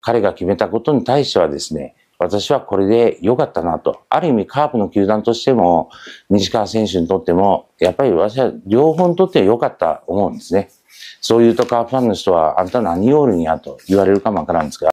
彼が決めたことに対してはですね、私はこれで良かったなと。ある意味カープの球団としても、西川選手にとっても、やっぱり私は両方にとって良かったと思うんですね。そういうとカープファンの人は、あんた何よりにやと言われるかもわからんですが、